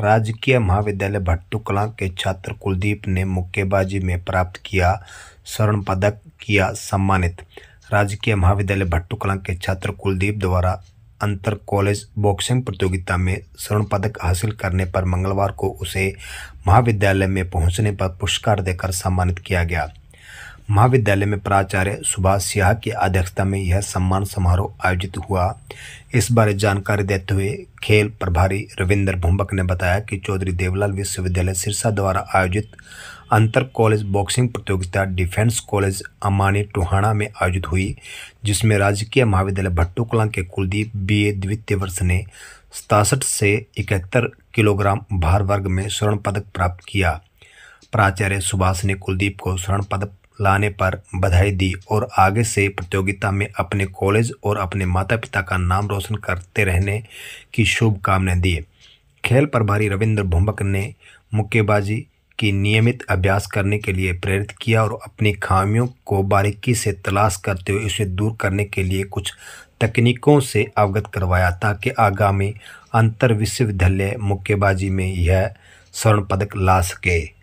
राजकीय महाविद्यालय भट्टुकला के छात्र कुलदीप ने मुक्केबाजी में प्राप्त किया स्वर्ण पदक किया सम्मानित राजकीय महाविद्यालय भट्टूकला के छात्र कुलदीप द्वारा अंतर कॉलेज बॉक्सिंग प्रतियोगिता में स्वर्ण पदक हासिल करने पर मंगलवार को उसे महाविद्यालय में पहुंचने पर पुरस्कार देकर सम्मानित किया गया महाविद्यालय में प्राचार्य सुभाष सिहा की अध्यक्षता में यह सम्मान समारोह आयोजित हुआ इस बारे जानकारी देते हुए खेल प्रभारी रविंदर भूम्बक ने बताया कि चौधरी देवलाल विश्वविद्यालय सिरसा द्वारा आयोजित अंतर कॉलेज बॉक्सिंग प्रतियोगिता डिफेंस कॉलेज अमानी टोहाना में आयोजित हुई जिसमें राजकीय महाविद्यालय भट्टूकला के कुलदीप ए द्वितीय वर्ष ने सतासठ से इकहत्तर किलोग्राम भार वर्ग में स्वर्ण पदक प्राप्त किया प्राचार्य सुभाष ने कुलदीप को स्वर्ण पदक लाने पर बधाई दी और आगे से प्रतियोगिता में अपने कॉलेज और अपने माता पिता का नाम रोशन करते रहने की शुभकामनाएं दी खेल प्रभारी रविंद्र भुम्बक ने मुक्केबाजी की नियमित अभ्यास करने के लिए प्रेरित किया और अपनी खामियों को बारीकी से तलाश करते हुए उसे दूर करने के लिए कुछ तकनीकों से अवगत करवाया ताकि आगामी अंतर विश्वविद्यालय मुक्केबाजी में यह स्वर्ण पदक ला सके